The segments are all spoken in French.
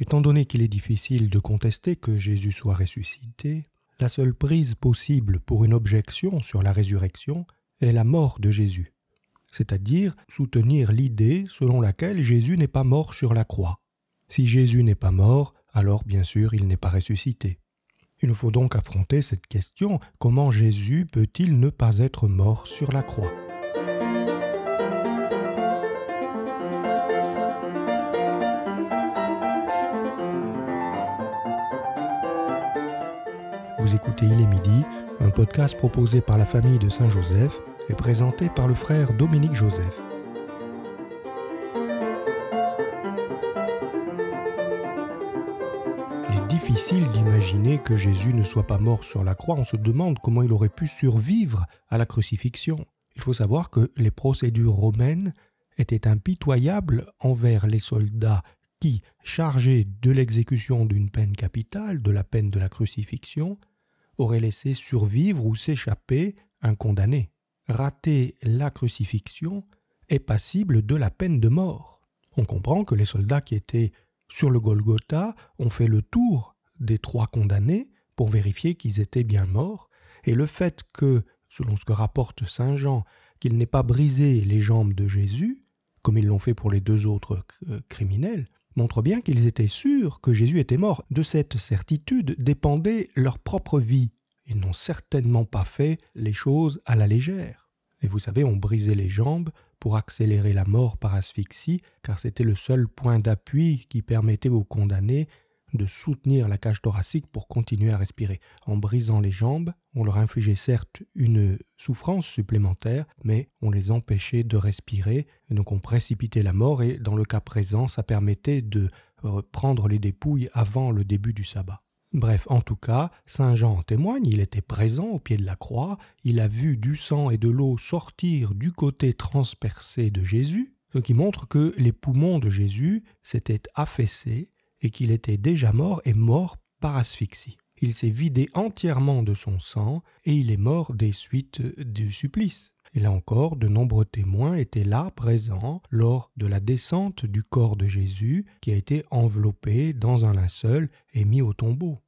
Étant donné qu'il est difficile de contester que Jésus soit ressuscité, la seule prise possible pour une objection sur la résurrection est la mort de Jésus, c'est-à-dire soutenir l'idée selon laquelle Jésus n'est pas mort sur la croix. Si Jésus n'est pas mort, alors bien sûr il n'est pas ressuscité. Il nous faut donc affronter cette question, comment Jésus peut-il ne pas être mort sur la croix Vous écoutez Il est midi, un podcast proposé par la famille de Saint-Joseph et présenté par le frère Dominique Joseph. Il est difficile d'imaginer que Jésus ne soit pas mort sur la croix. On se demande comment il aurait pu survivre à la crucifixion. Il faut savoir que les procédures romaines étaient impitoyables envers les soldats qui, chargés de l'exécution d'une peine capitale, de la peine de la crucifixion, aurait laissé survivre ou s'échapper un condamné. Rater la crucifixion est passible de la peine de mort. On comprend que les soldats qui étaient sur le Golgotha ont fait le tour des trois condamnés pour vérifier qu'ils étaient bien morts, et le fait que, selon ce que rapporte Saint Jean, qu'il n'ait pas brisé les jambes de Jésus, comme ils l'ont fait pour les deux autres euh, criminels, montre bien qu'ils étaient sûrs que Jésus était mort. De cette certitude dépendait leur propre vie. Ils n'ont certainement pas fait les choses à la légère. Et vous savez, on brisait les jambes pour accélérer la mort par asphyxie, car c'était le seul point d'appui qui permettait aux condamnés de soutenir la cage thoracique pour continuer à respirer. En brisant les jambes, on leur infligeait certes une souffrance supplémentaire, mais on les empêchait de respirer, donc on précipitait la mort, et dans le cas présent, ça permettait de prendre les dépouilles avant le début du sabbat. Bref, en tout cas, Saint Jean en témoigne, il était présent au pied de la croix, il a vu du sang et de l'eau sortir du côté transpercé de Jésus, ce qui montre que les poumons de Jésus s'étaient affaissés et qu'il était déjà mort et mort par asphyxie. Il s'est vidé entièrement de son sang et il est mort des suites du supplice. Et là encore, de nombreux témoins étaient là, présents, lors de la descente du corps de Jésus qui a été enveloppé dans un linceul et mis au tombeau.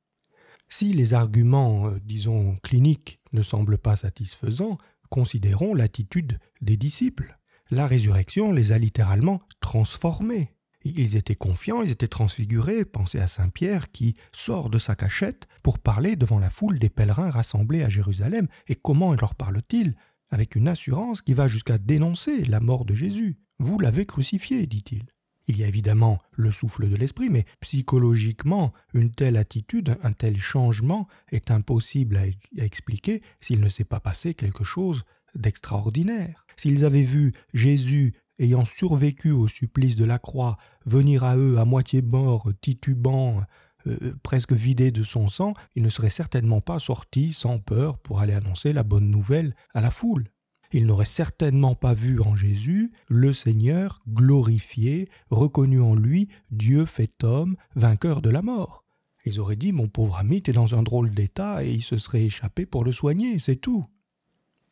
Si les arguments, euh, disons, cliniques ne semblent pas satisfaisants, considérons l'attitude des disciples. La résurrection les a littéralement transformés. Ils étaient confiants, ils étaient transfigurés, pensez à Saint Pierre qui sort de sa cachette pour parler devant la foule des pèlerins rassemblés à Jérusalem. Et comment leur parle-t-il Avec une assurance qui va jusqu'à dénoncer la mort de Jésus. Vous l'avez crucifié, dit-il. Il y a évidemment le souffle de l'esprit, mais psychologiquement, une telle attitude, un tel changement est impossible à, expliquer s'il ne s'est pas passé quelque chose d'extraordinaire. S'ils avaient vu Jésus ayant survécu au supplice de la croix, venir à eux à moitié mort, titubant, euh, euh, presque vidé de son sang, il ne serait certainement pas sorti sans peur pour aller annoncer la bonne nouvelle à la foule. Ils n'aurait certainement pas vu en Jésus le Seigneur glorifié, reconnu en lui Dieu fait homme, vainqueur de la mort. Ils auraient dit Mon pauvre ami, t'es dans un drôle d'état, et il se serait échappé pour le soigner, c'est tout.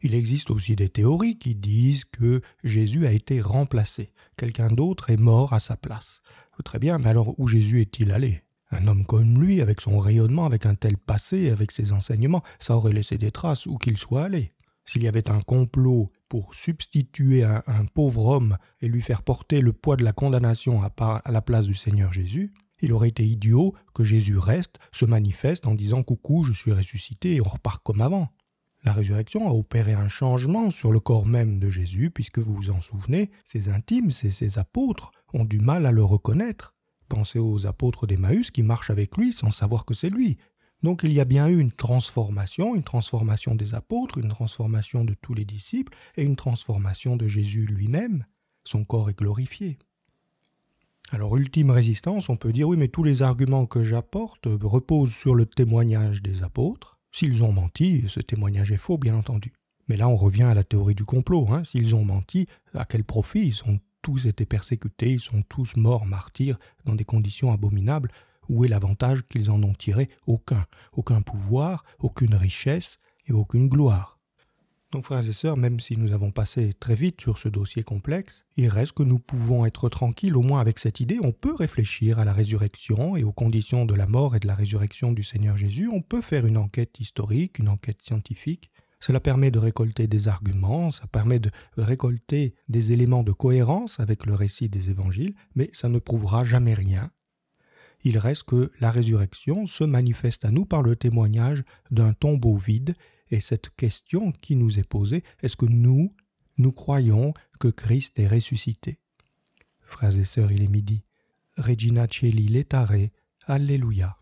Il existe aussi des théories qui disent que Jésus a été remplacé, quelqu'un d'autre est mort à sa place. Très bien, mais alors où Jésus est-il allé un homme comme lui, avec son rayonnement, avec un tel passé, avec ses enseignements, ça aurait laissé des traces où qu'il soit allé. S'il y avait un complot pour substituer un, pauvre homme et lui faire porter le poids de la condamnation à, à la place du Seigneur Jésus, il aurait été idiot que Jésus reste, se manifeste en disant coucou, je suis ressuscité et on repart comme avant. La résurrection a opéré un changement sur le corps même de Jésus, puisque vous vous en souvenez, ses intimes, ses, ses apôtres ont du mal à le reconnaître. Pensez aux apôtres d'Emmaüs qui marchent avec lui sans savoir que c'est lui. Donc il y a bien eu une transformation, une transformation des apôtres, une transformation de tous les disciples et une transformation de Jésus lui-même. Son corps est glorifié. Alors ultime résistance, on peut dire oui mais tous les arguments que j'apporte reposent sur le témoignage des apôtres S'ils ont menti, ce témoignage est faux, bien entendu. Mais là, on revient à la théorie du complot. Hein. S'ils ont menti, à quel profit Ils ont tous été persécutés, ils sont tous morts, martyrs, dans des conditions abominables. Où est l'avantage qu'ils en ont tiré Aucun. Aucun pouvoir, aucune richesse et aucune gloire. Donc frères et sœurs, même si nous avons passé très vite sur ce dossier complexe, il reste que nous pouvons être tranquilles au moins avec cette idée, on peut réfléchir à la résurrection et aux conditions de la mort et de la résurrection du Seigneur Jésus, on peut faire une enquête historique, une enquête scientifique, cela permet de récolter des arguments, ça permet de récolter des éléments de cohérence avec le récit des évangiles, mais ça ne prouvera jamais rien. Il reste que la résurrection se manifeste à nous par le témoignage d'un tombeau vide et cette question qui nous est posée, est-ce que nous, nous croyons que Christ est ressuscité Frères et sœurs, il est midi. Regina Celli, l'Étaré, Alléluia.